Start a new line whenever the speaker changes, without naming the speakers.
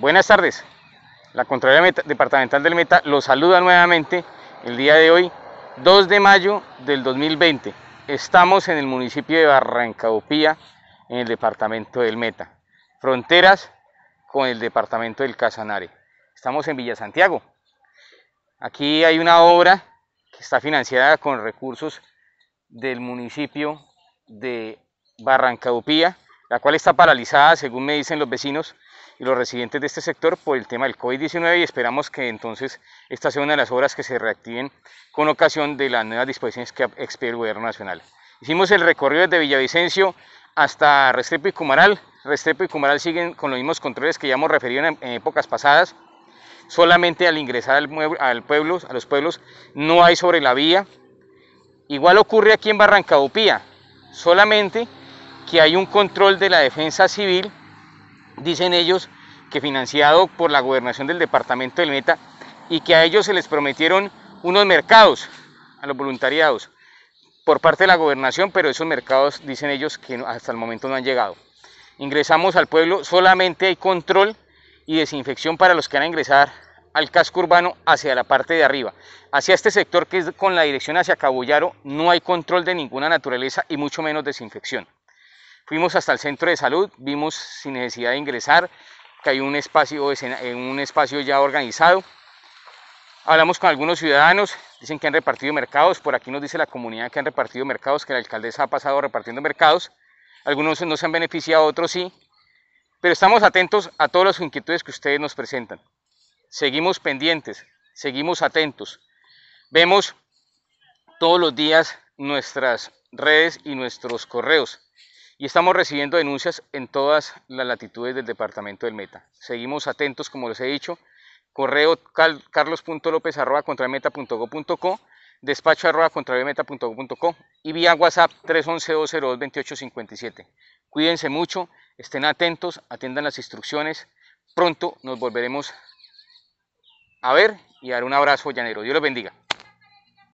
Buenas tardes. La Contraloría Departamental del Meta los saluda nuevamente el día de hoy, 2 de mayo del 2020. Estamos en el municipio de Barrancadopía, en el departamento del Meta. Fronteras con el departamento del Casanare. Estamos en Villa Santiago. Aquí hay una obra que está financiada con recursos del municipio de Barrancadopía, la cual está paralizada, según me dicen los vecinos, y los residentes de este sector por el tema del COVID-19 y esperamos que entonces esta sea una de las obras que se reactiven con ocasión de las nuevas disposiciones que expide el Gobierno Nacional. Hicimos el recorrido desde Villavicencio hasta Restrepo y Cumaral. Restrepo y Cumaral siguen con los mismos controles que ya hemos referido en, épocas pasadas. Solamente al ingresar al, pueblo, a los pueblos no hay sobre la vía. Igual ocurre aquí en Barrancaupía, solamente que hay un control de la defensa civil Dicen ellos que financiado por la gobernación del departamento del Meta y que a ellos se les prometieron unos mercados a los voluntariados por parte de la gobernación, pero esos mercados dicen ellos que hasta el momento no han llegado. Ingresamos al pueblo, solamente hay control y desinfección para los que van a ingresar al casco urbano hacia la parte de arriba. Hacia este sector que es con la dirección hacia Cabuyaro no hay control de ninguna naturaleza y mucho menos desinfección. Fuimos hasta el centro de salud, vimos sin necesidad de ingresar que hay un espacio, eh, un espacio ya organizado. Hablamos con algunos ciudadanos, dicen que han repartido mercados, por aquí nos dice la comunidad que han repartido mercados, que la alcaldesa ha pasado repartiendo mercados. Algunos no se han beneficiado, otros sí, pero estamos atentos a todas las inquietudes que ustedes nos presentan. Seguimos pendientes, seguimos atentos. Vemos todos los días nuestras redes y nuestros correos y estamos recibiendo denuncias en todas las latitudes del departamento del Meta. Seguimos atentos, como les he dicho, correo carlos.lópez.com, arroba despacho y vía WhatsApp 311-202-2857. Cuídense mucho, estén atentos, atiendan las instrucciones, pronto nos volveremos a ver y dar un abrazo llanero. Dios los bendiga.